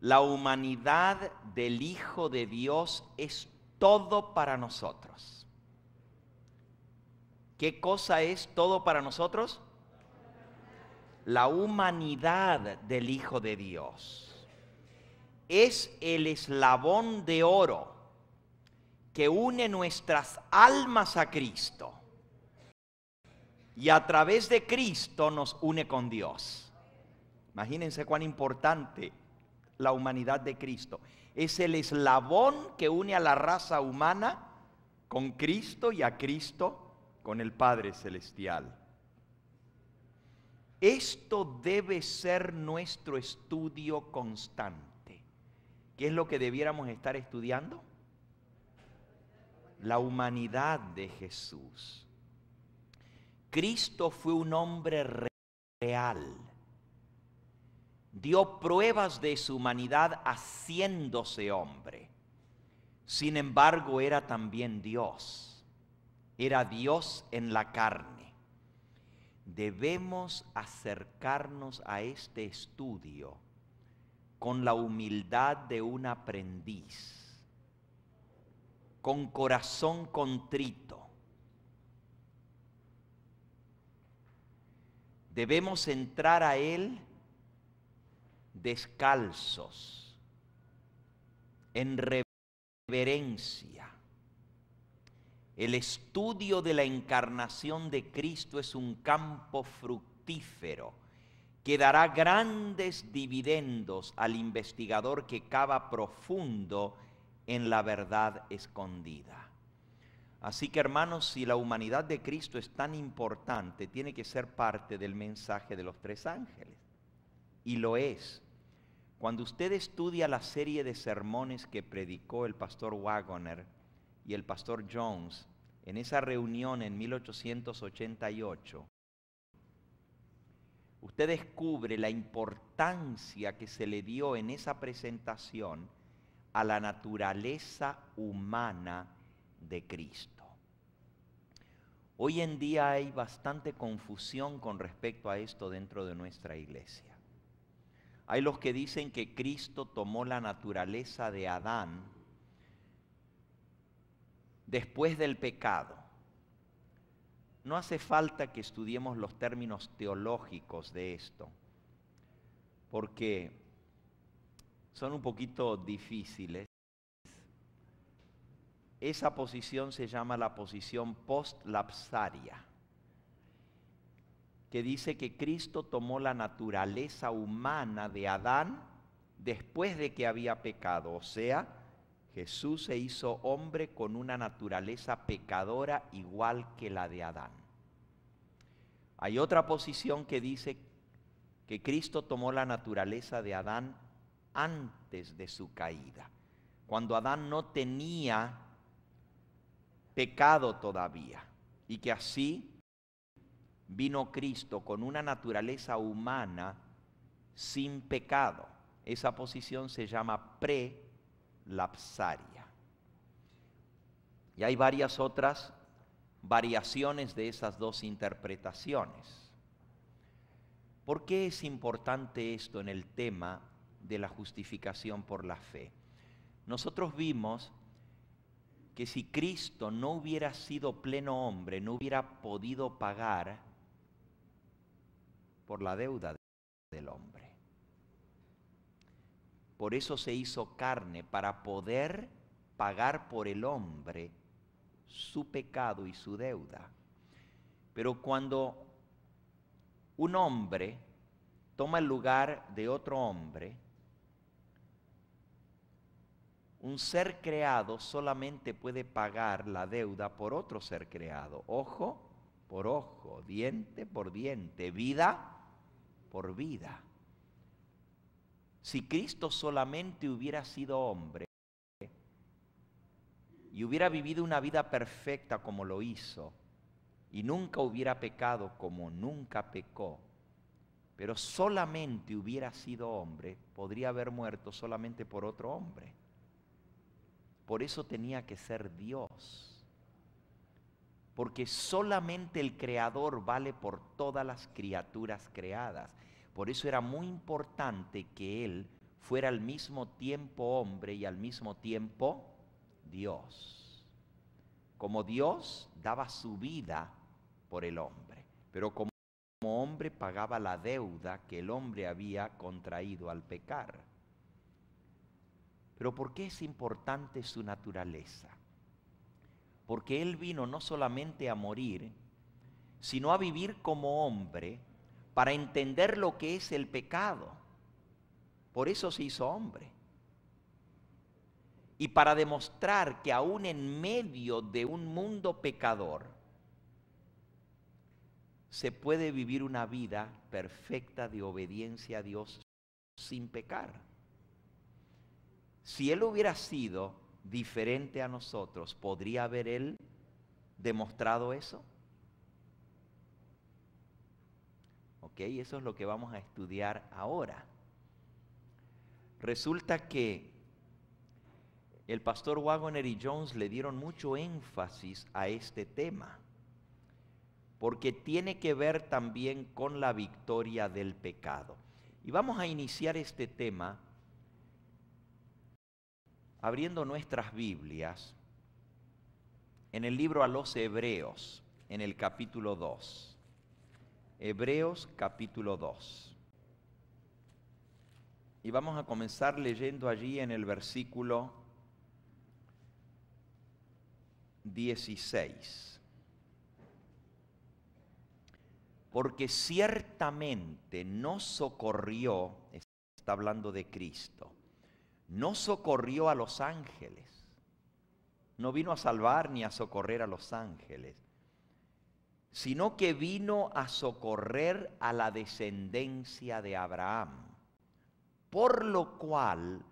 La humanidad del Hijo de Dios es todo para nosotros. ¿Qué cosa es todo para nosotros? La humanidad del Hijo de Dios. Es el eslabón de oro que une nuestras almas a Cristo. Y a través de Cristo nos une con Dios. Imagínense cuán importante la humanidad de Cristo. Es el eslabón que une a la raza humana con Cristo y a Cristo con el Padre Celestial. Esto debe ser nuestro estudio constante. ¿Qué es lo que debiéramos estar estudiando? La humanidad de Jesús. Cristo fue un hombre real dio pruebas de su humanidad haciéndose hombre. Sin embargo, era también Dios. Era Dios en la carne. Debemos acercarnos a este estudio con la humildad de un aprendiz, con corazón contrito. Debemos entrar a Él descalzos, en reverencia. El estudio de la encarnación de Cristo es un campo fructífero que dará grandes dividendos al investigador que cava profundo en la verdad escondida. Así que hermanos, si la humanidad de Cristo es tan importante, tiene que ser parte del mensaje de los tres ángeles. Y lo es. Cuando usted estudia la serie de sermones que predicó el pastor Wagoner y el pastor Jones en esa reunión en 1888, usted descubre la importancia que se le dio en esa presentación a la naturaleza humana de Cristo. Hoy en día hay bastante confusión con respecto a esto dentro de nuestra iglesia. Hay los que dicen que Cristo tomó la naturaleza de Adán después del pecado. No hace falta que estudiemos los términos teológicos de esto, porque son un poquito difíciles. Esa posición se llama la posición post-lapsaria que dice que Cristo tomó la naturaleza humana de Adán después de que había pecado. O sea, Jesús se hizo hombre con una naturaleza pecadora igual que la de Adán. Hay otra posición que dice que Cristo tomó la naturaleza de Adán antes de su caída, cuando Adán no tenía pecado todavía y que así vino Cristo con una naturaleza humana sin pecado. Esa posición se llama prelapsaria. Y hay varias otras variaciones de esas dos interpretaciones. ¿Por qué es importante esto en el tema de la justificación por la fe? Nosotros vimos que si Cristo no hubiera sido pleno hombre, no hubiera podido pagar por la deuda del hombre. Por eso se hizo carne, para poder pagar por el hombre su pecado y su deuda. Pero cuando un hombre toma el lugar de otro hombre, un ser creado solamente puede pagar la deuda por otro ser creado. Ojo por ojo, diente por diente, vida por vida. Si Cristo solamente hubiera sido hombre y hubiera vivido una vida perfecta como lo hizo, y nunca hubiera pecado como nunca pecó, pero solamente hubiera sido hombre, podría haber muerto solamente por otro hombre. Por eso tenía que ser Dios porque solamente el Creador vale por todas las criaturas creadas. Por eso era muy importante que Él fuera al mismo tiempo hombre y al mismo tiempo Dios. Como Dios daba su vida por el hombre, pero como hombre pagaba la deuda que el hombre había contraído al pecar. Pero ¿por qué es importante su naturaleza? porque Él vino no solamente a morir, sino a vivir como hombre para entender lo que es el pecado. Por eso se hizo hombre. Y para demostrar que aún en medio de un mundo pecador, se puede vivir una vida perfecta de obediencia a Dios sin pecar. Si Él hubiera sido diferente a nosotros, ¿podría haber Él demostrado eso? ¿Ok? Eso es lo que vamos a estudiar ahora. Resulta que el pastor Wagoner y Jones le dieron mucho énfasis a este tema, porque tiene que ver también con la victoria del pecado. Y vamos a iniciar este tema abriendo nuestras Biblias en el libro a los Hebreos, en el capítulo 2. Hebreos capítulo 2. Y vamos a comenzar leyendo allí en el versículo 16. Porque ciertamente no socorrió, está hablando de Cristo, no socorrió a los ángeles. No vino a salvar ni a socorrer a los ángeles, sino que vino a socorrer a la descendencia de Abraham. Por lo cual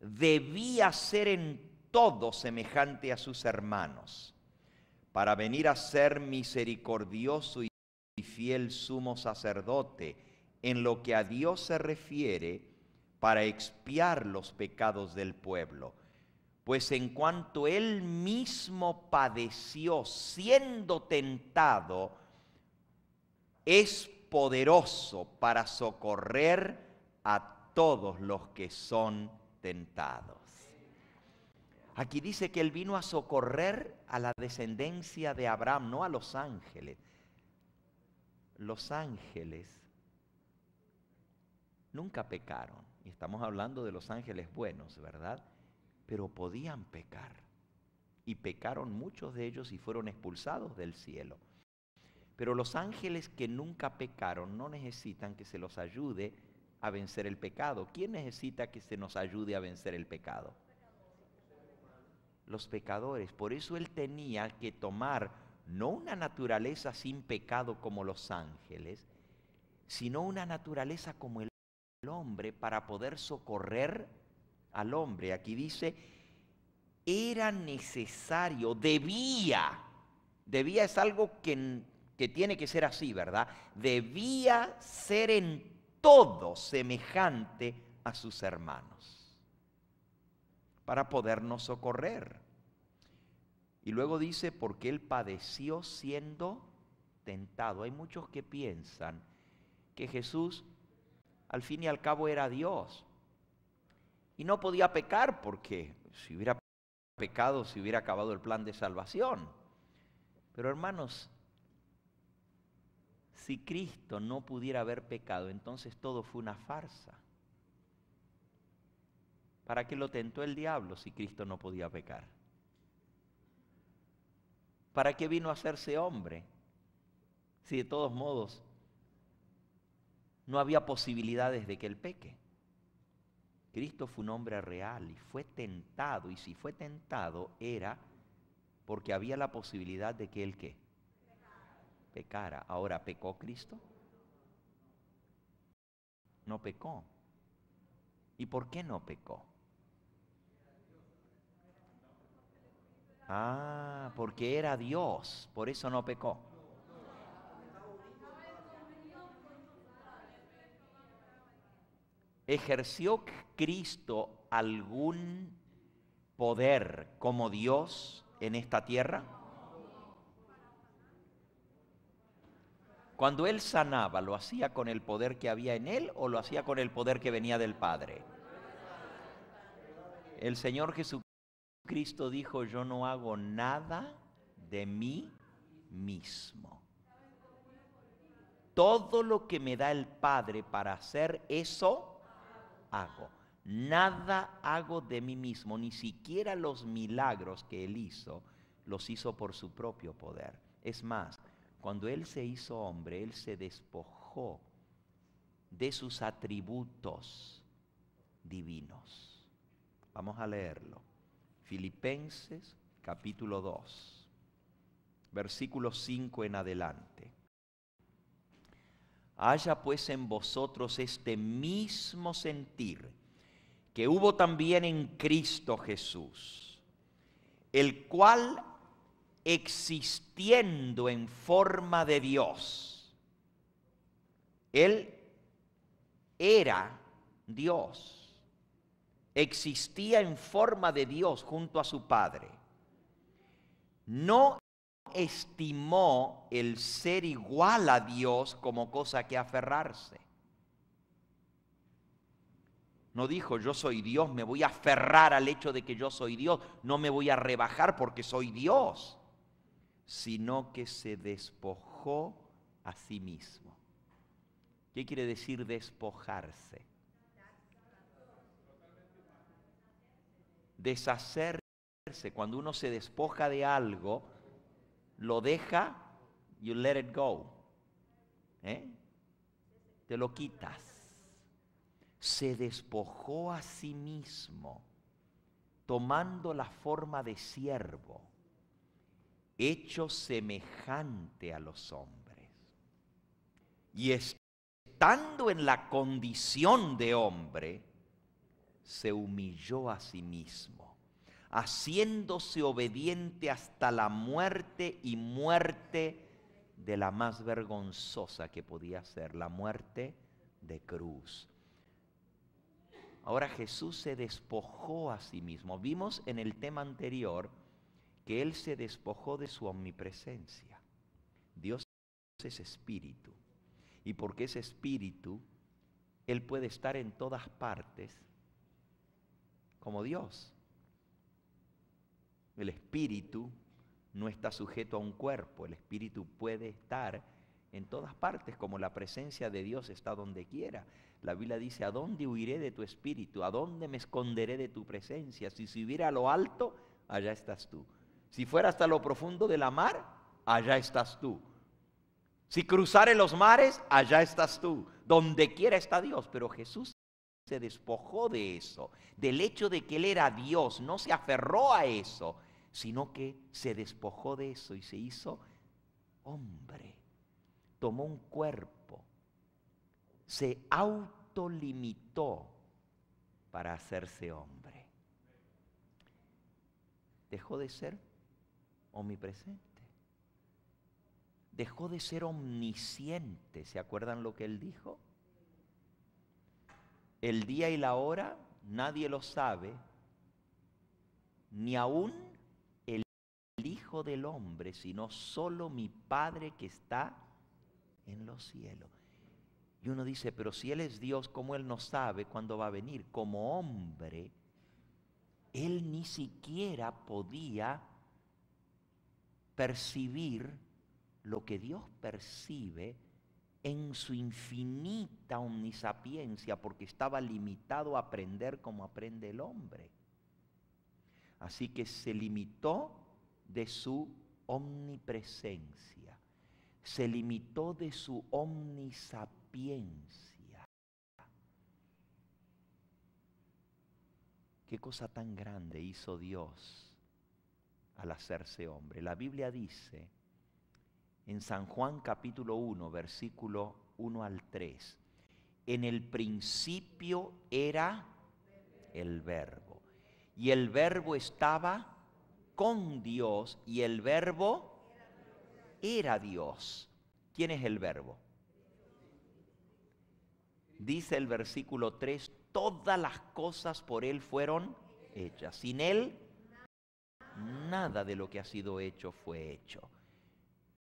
debía ser en todo semejante a sus hermanos, para venir a ser misericordioso y fiel sumo sacerdote en lo que a Dios se refiere para expiar los pecados del pueblo. Pues en cuanto él mismo padeció siendo tentado, es poderoso para socorrer a todos los que son tentados. Aquí dice que él vino a socorrer a la descendencia de Abraham, no a los ángeles. Los ángeles nunca pecaron y estamos hablando de los ángeles buenos, ¿verdad? Pero podían pecar. Y pecaron muchos de ellos y fueron expulsados del cielo. Pero los ángeles que nunca pecaron no necesitan que se los ayude a vencer el pecado. ¿Quién necesita que se nos ayude a vencer el pecado? Los pecadores. Por eso él tenía que tomar no una naturaleza sin pecado como los ángeles, sino una naturaleza como el hombre para poder socorrer al hombre. Aquí dice, era necesario, debía, debía es algo que, que tiene que ser así, ¿verdad? Debía ser en todo semejante a sus hermanos para podernos socorrer. Y luego dice, porque él padeció siendo tentado. Hay muchos que piensan que Jesús al fin y al cabo era Dios. Y no podía pecar porque si hubiera pecado se hubiera acabado el plan de salvación. Pero hermanos, si Cristo no pudiera haber pecado, entonces todo fue una farsa. ¿Para qué lo tentó el diablo si Cristo no podía pecar? ¿Para qué vino a hacerse hombre? Si de todos modos no había posibilidades de que él peque. Cristo fue un hombre real y fue tentado, y si fue tentado era porque había la posibilidad de que él qué? Pecara. Ahora, ¿pecó Cristo? No pecó. ¿Y por qué no pecó? Ah, porque era Dios, por eso no pecó. ¿Ejerció Cristo algún poder como Dios en esta tierra? Cuando él sanaba, ¿lo hacía con el poder que había en él o lo hacía con el poder que venía del Padre? El Señor Jesucristo dijo, yo no hago nada de mí mismo. Todo lo que me da el Padre para hacer eso, hago. Nada hago de mí mismo, ni siquiera los milagros que él hizo, los hizo por su propio poder. Es más, cuando él se hizo hombre, él se despojó de sus atributos divinos. Vamos a leerlo. Filipenses capítulo 2, versículo 5 en adelante. Haya pues en vosotros este mismo sentir que hubo también en Cristo Jesús, el cual existiendo en forma de Dios, él era Dios, existía en forma de Dios junto a su Padre, no estimó el ser igual a Dios como cosa que aferrarse. No dijo, yo soy Dios, me voy a aferrar al hecho de que yo soy Dios, no me voy a rebajar porque soy Dios, sino que se despojó a sí mismo. ¿Qué quiere decir despojarse? Deshacerse. Cuando uno se despoja de algo, lo deja, you let it go. ¿eh? Te lo quitas. Se despojó a sí mismo, tomando la forma de siervo, hecho semejante a los hombres. Y estando en la condición de hombre, se humilló a sí mismo haciéndose obediente hasta la muerte y muerte de la más vergonzosa que podía ser, la muerte de cruz. Ahora Jesús se despojó a sí mismo. Vimos en el tema anterior que Él se despojó de su omnipresencia. Dios es espíritu. Y porque es espíritu, Él puede estar en todas partes como Dios. El espíritu no está sujeto a un cuerpo, el espíritu puede estar en todas partes, como la presencia de Dios está donde quiera. La Biblia dice, ¿a dónde huiré de tu espíritu? ¿A dónde me esconderé de tu presencia? Si subiera a lo alto, allá estás tú. Si fuera hasta lo profundo de la mar, allá estás tú. Si cruzare los mares, allá estás tú. Donde quiera está Dios. Pero Jesús se despojó de eso, del hecho de que Él era Dios, no se aferró a eso, sino que se despojó de eso y se hizo hombre. Tomó un cuerpo, se autolimitó para hacerse hombre. Dejó de ser omnipresente. Dejó de ser omnisciente. ¿Se acuerdan lo que él dijo? El día y la hora nadie lo sabe, ni aún el Hijo del Hombre, sino solo mi Padre que está en los cielos. Y uno dice, pero si Él es Dios, ¿cómo Él no sabe cuándo va a venir? Como hombre, Él ni siquiera podía percibir lo que Dios percibe en su infinita omnisapiencia, porque estaba limitado a aprender como aprende el hombre. Así que se limitó de su omnipresencia, se limitó de su omnisapiencia. Qué cosa tan grande hizo Dios al hacerse hombre. La Biblia dice en San Juan capítulo 1, versículo 1 al 3, en el principio era el verbo y el verbo estaba con Dios y el verbo era Dios. ¿Quién es el verbo? Dice el versículo 3, todas las cosas por Él fueron hechas. Sin Él, nada de lo que ha sido hecho fue hecho.